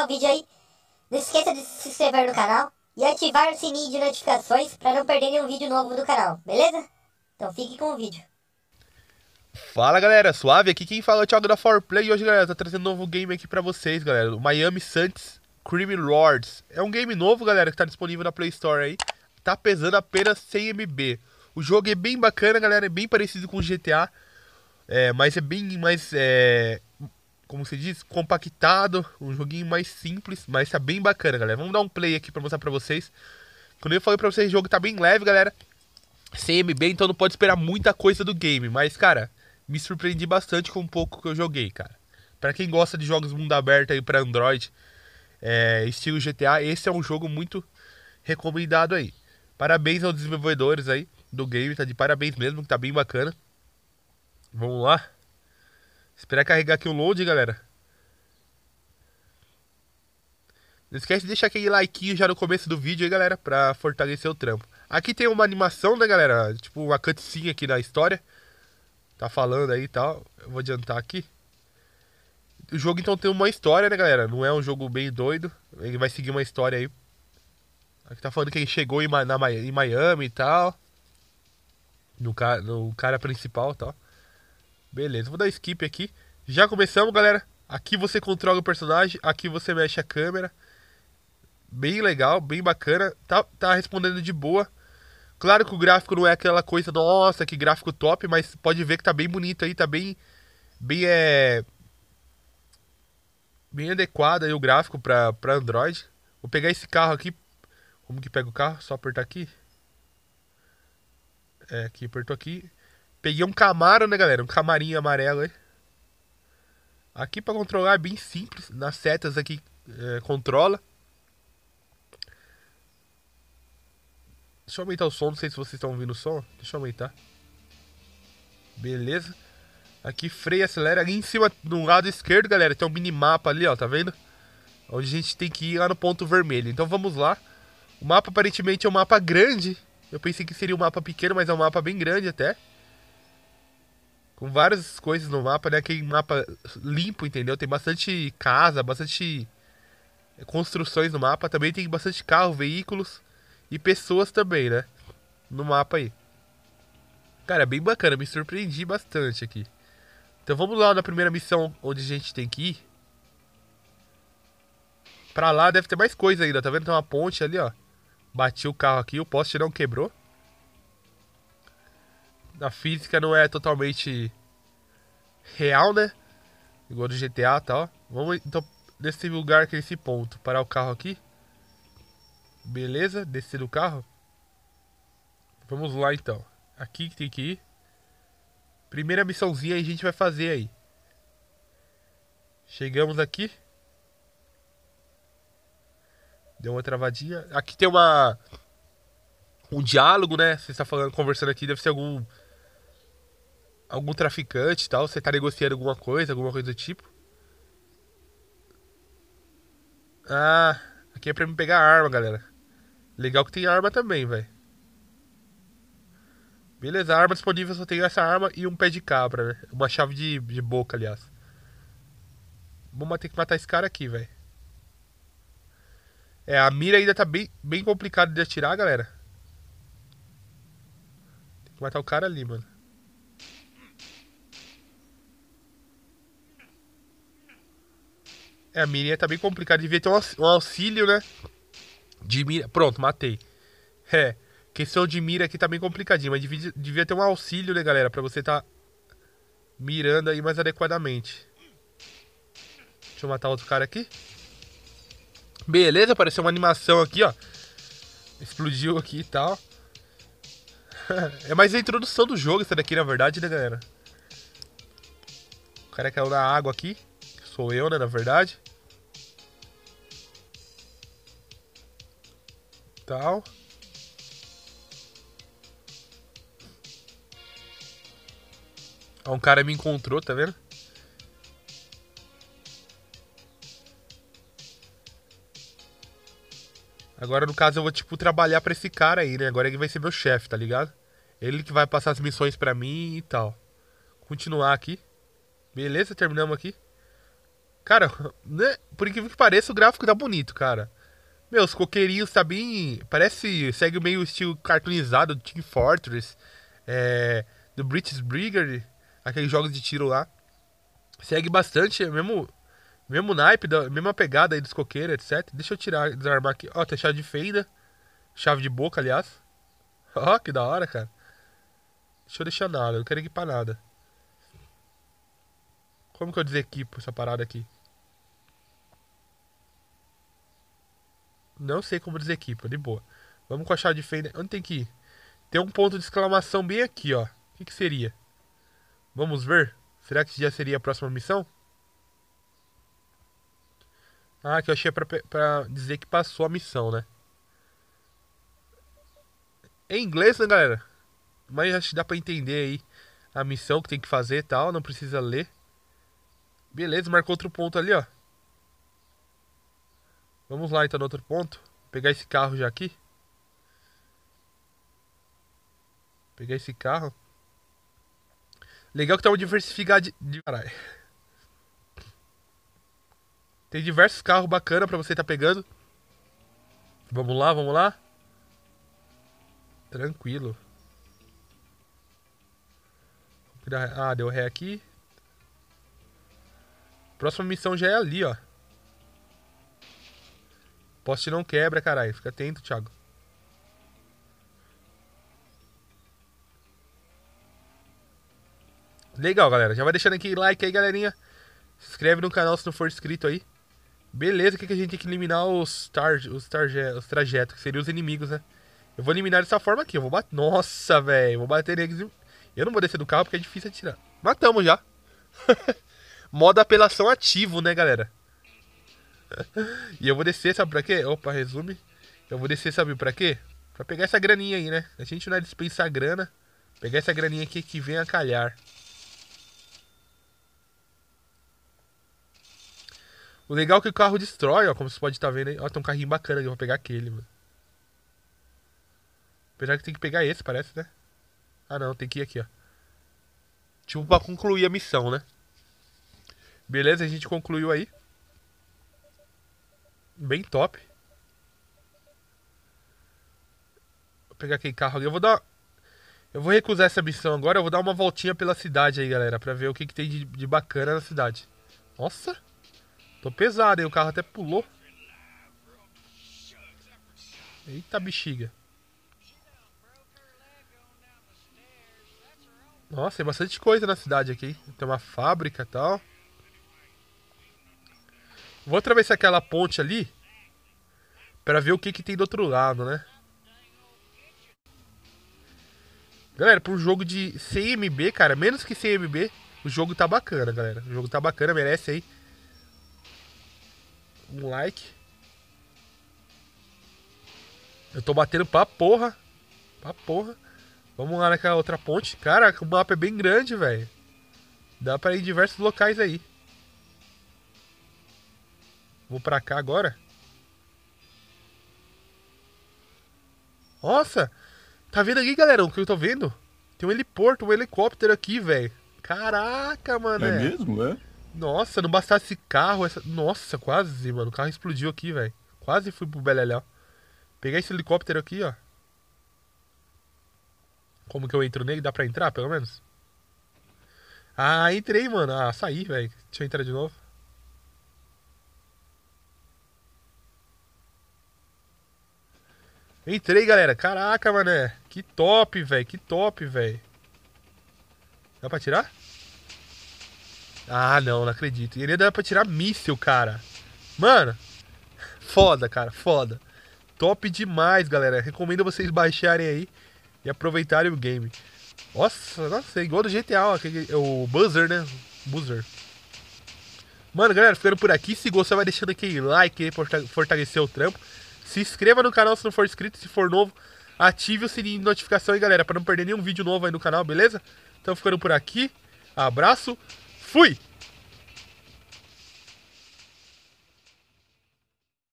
ao vídeo aí. Não esqueça de se inscrever no canal e ativar o sininho de notificações para não perder nenhum vídeo novo do canal, beleza? Então fique com o vídeo. Fala galera, suave aqui quem fala é o Thiago da 4Play e hoje galera, tá trazendo um novo game aqui pra vocês galera, o Miami Saints Creamy Lords. É um game novo galera que tá disponível na Play Store aí, tá pesando apenas 100 MB. O jogo é bem bacana galera, é bem parecido com o GTA, é, mas é bem mais é, como se diz, compactado, um joguinho mais simples, mas tá bem bacana, galera. Vamos dar um play aqui pra mostrar pra vocês. Quando eu falei pra vocês, o jogo tá bem leve, galera. CMB, então não pode esperar muita coisa do game, mas, cara, me surpreendi bastante com um pouco que eu joguei, cara. Pra quem gosta de jogos mundo aberto aí pra Android, é, estilo GTA, esse é um jogo muito recomendado aí. Parabéns aos desenvolvedores aí do game, tá de parabéns mesmo, que tá bem bacana. Vamos lá. Esperar carregar aqui o load, galera. Não esquece de deixar aquele like já no começo do vídeo aí, galera, pra fortalecer o trampo. Aqui tem uma animação, né, galera? Tipo, uma cutscene aqui da história. Tá falando aí e tal. Eu vou adiantar aqui. O jogo, então, tem uma história, né, galera? Não é um jogo bem doido. Ele vai seguir uma história aí. Aqui tá falando que ele chegou em, na, em Miami e tal. No, no cara principal e tal. Beleza, vou dar skip aqui. Já começamos, galera. Aqui você controla o personagem, aqui você mexe a câmera. Bem legal, bem bacana. Tá, tá respondendo de boa. Claro que o gráfico não é aquela coisa, nossa, que gráfico top, mas pode ver que tá bem bonito aí, tá bem. Bem é. Bem adequado aí o gráfico pra, pra Android. Vou pegar esse carro aqui. Como que pega o carro? Só apertar aqui. É, aqui, apertou aqui. Peguei um Camaro, né, galera? Um camarinho amarelo aí. Aqui para controlar é bem simples. Nas setas aqui é, controla. Deixa eu aumentar o som, não sei se vocês estão ouvindo o som. Deixa eu aumentar. Beleza. Aqui freio, acelera. Ali em cima, no lado esquerdo, galera, tem um minimapa ali, ó, tá vendo? Onde a gente tem que ir lá no ponto vermelho. Então vamos lá. O mapa aparentemente é um mapa grande. Eu pensei que seria um mapa pequeno, mas é um mapa bem grande até com várias coisas no mapa, né? Aquele mapa limpo, entendeu? Tem bastante casa, bastante construções no mapa. Também tem bastante carro, veículos e pessoas também, né? No mapa aí. Cara, é bem bacana, me surpreendi bastante aqui. Então vamos lá na primeira missão onde a gente tem que ir. Pra lá deve ter mais coisa ainda, tá vendo? Tem uma ponte ali, ó. Bati o carro aqui, o poste não quebrou da física não é totalmente real, né? Igual do GTA e tal. Vamos então nesse lugar aqui, nesse ponto. Parar o carro aqui. Beleza, descer o carro. Vamos lá então. Aqui que tem que ir. Primeira missãozinha a gente vai fazer aí. Chegamos aqui. Deu uma travadinha. Aqui tem uma. Um diálogo, né? Você está falando, conversando aqui, deve ser algum algum traficante e tal, você tá negociando alguma coisa, alguma coisa do tipo. Ah, aqui é pra me pegar arma, galera. Legal que tem arma também, velho. Beleza, armas arma disponível só tem essa arma e um pé de cabra, né? Uma chave de, de boca, aliás. Vamos ter que matar esse cara aqui, velho. É, a mira ainda tá bem, bem complicada de atirar, galera. Tem que matar o cara ali, mano. É, a mirinha tá bem complicada. Devia ter um auxílio, né? De mira. Pronto, matei. É. Questão de mira aqui tá bem complicadinha, mas devia, devia ter um auxílio, né, galera? Pra você tá mirando aí mais adequadamente. Deixa eu matar outro cara aqui. Beleza, apareceu uma animação aqui, ó. Explodiu aqui e tal. é mais a introdução do jogo essa daqui, na verdade, né, galera? O cara caiu na água aqui. Sou eu, né, na verdade. Tal. Ah, um cara me encontrou, tá vendo? Agora, no caso, eu vou, tipo, trabalhar pra esse cara aí, né? Agora ele vai ser meu chefe, tá ligado? Ele que vai passar as missões pra mim e tal. Continuar aqui. Beleza, terminamos aqui. Cara, né? Por incrível que pareça, o gráfico tá bonito, cara. Meu, os coqueirinhos tá bem. Parece. Segue meio o estilo cartoonizado do Team Fortress, é, do British Brigade, aqueles jogos de tiro lá. Segue bastante, é mesmo. Mesmo naipe, da, mesma pegada aí dos coqueiros, etc. Deixa eu tirar, desarmar aqui. Ó, tem chave de fenda. Chave de boca, aliás. Ó, que da hora, cara. Deixa eu deixar nada, eu não quero equipar nada. Como que eu desequipo essa parada aqui? Não sei como desequipa, de boa. Vamos com a chave de fenda. Onde tem que ir? Tem um ponto de exclamação bem aqui, ó. O que, que seria? Vamos ver? Será que já seria a próxima missão? Ah, que eu achei pra, pra dizer que passou a missão, né? É em inglês, né, galera? Mas acho que dá pra entender aí a missão que tem que fazer e tal. Não precisa ler. Beleza, marcou outro ponto ali, ó. Vamos lá, então, no outro ponto. Vou pegar esse carro já aqui. Vou pegar esse carro. Legal que tá uma diversificado de... Caralho. Tem diversos carros bacana pra você tá pegando. Vamos lá, vamos lá. Tranquilo. Ah, deu ré aqui. Próxima missão já é ali, ó. Poste não quebra, caralho. Fica atento, Thiago. Legal, galera. Já vai deixando aqui like aí, galerinha. Se inscreve no canal se não for inscrito aí. Beleza, o que, que a gente tem que eliminar os, tar, os, os trajetos, que seriam os inimigos, né? Eu vou eliminar dessa forma aqui. Eu vou bater. Nossa, velho. Vou bater neles. Eu não vou descer do carro porque é difícil atirar. Matamos já. Modo apelação ativo, né, galera? e eu vou descer, sabe pra quê? Opa, resume. Eu vou descer, sabe pra quê? Pra pegar essa graninha aí, né? A gente não é dispensar grana. Pegar essa graninha aqui que vem a calhar. O legal é que o carro destrói, ó. Como vocês podem estar tá vendo aí. Ó, tem um carrinho bacana aqui. Eu vou pegar aquele, mano. Apesar que tem que pegar esse, parece, né? Ah, não. Tem que ir aqui, ó. Tipo, pra concluir a missão, né? Beleza, a gente concluiu aí. Bem top. Vou pegar aquele carro ali. Eu vou dar. Eu vou recusar essa missão agora. Eu vou dar uma voltinha pela cidade aí, galera. Pra ver o que, que tem de, de bacana na cidade. Nossa! Tô pesado, hein? O carro até pulou. Eita bexiga. Nossa, tem bastante coisa na cidade aqui. Tem uma fábrica e tal. Vou atravessar aquela ponte ali para ver o que, que tem do outro lado, né? Galera, para um jogo de CMB, cara, menos que CMB, o jogo tá bacana, galera. O jogo tá bacana, merece aí um like. Eu tô batendo pra porra. Pra porra. Vamos lá naquela outra ponte. Caraca, o mapa é bem grande, velho. Dá pra ir em diversos locais aí. Vou pra cá agora. Nossa! Tá vendo aqui, galera, o que eu tô vendo? Tem um heliporto, um helicóptero aqui, velho. Caraca, mano. É, é mesmo, é? Nossa, não bastasse esse carro, essa... Nossa, quase, mano. O carro explodiu aqui, velho. Quase fui pro ó. Peguei esse helicóptero aqui, ó. Como que eu entro nele? Dá pra entrar, pelo menos? Ah, entrei, mano. Ah, saí, velho. Deixa eu entrar de novo. Entrei, galera. Caraca, mané. Que top, velho. Que top, velho. Dá pra tirar? Ah, não, não acredito. E ele dá pra tirar míssil, cara. Mano, foda, cara, foda. Top demais, galera. Recomendo vocês baixarem aí e aproveitarem o game. Nossa, nossa, é igual do GTA, ó, aquele, é o Buzzer, né? Buzzer. Mano, galera, ficando por aqui. Se gostar, vai deixando aquele like aí, fortalecer o trampo. Se inscreva no canal se não for inscrito, se for novo, ative o sininho de notificação aí, galera, para não perder nenhum vídeo novo aí no canal, beleza? Então ficando por aqui. Abraço. Fui.